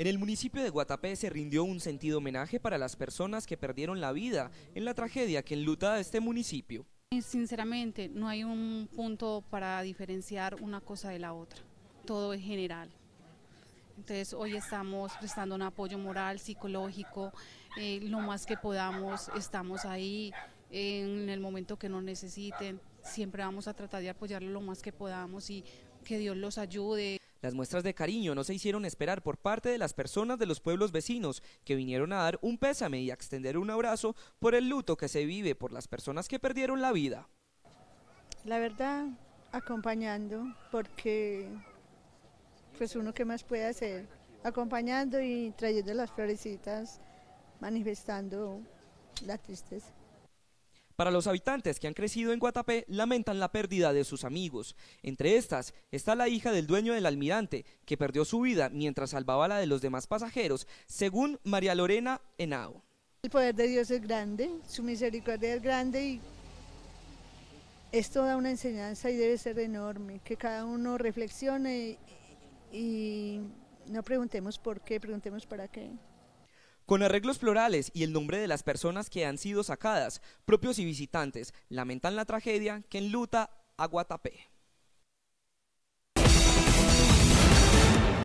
En el municipio de Guatapé se rindió un sentido homenaje para las personas que perdieron la vida en la tragedia que enluta este municipio. Eh, sinceramente, no hay un punto para diferenciar una cosa de la otra, todo es general. Entonces hoy estamos prestando un apoyo moral, psicológico, eh, lo más que podamos, estamos ahí en el momento que nos necesiten, siempre vamos a tratar de apoyarlo lo más que podamos y que Dios los ayude. Las muestras de cariño no se hicieron esperar por parte de las personas de los pueblos vecinos, que vinieron a dar un pésame y a extender un abrazo por el luto que se vive por las personas que perdieron la vida. La verdad, acompañando, porque pues uno que más puede hacer, acompañando y trayendo las florecitas, manifestando la tristeza. Para los habitantes que han crecido en Guatapé, lamentan la pérdida de sus amigos. Entre estas está la hija del dueño del almirante, que perdió su vida mientras salvaba la de los demás pasajeros, según María Lorena Henao. El poder de Dios es grande, su misericordia es grande y esto da una enseñanza y debe ser enorme, que cada uno reflexione y no preguntemos por qué, preguntemos para qué con arreglos florales y el nombre de las personas que han sido sacadas, propios y visitantes, lamentan la tragedia que enluta a Guatapé.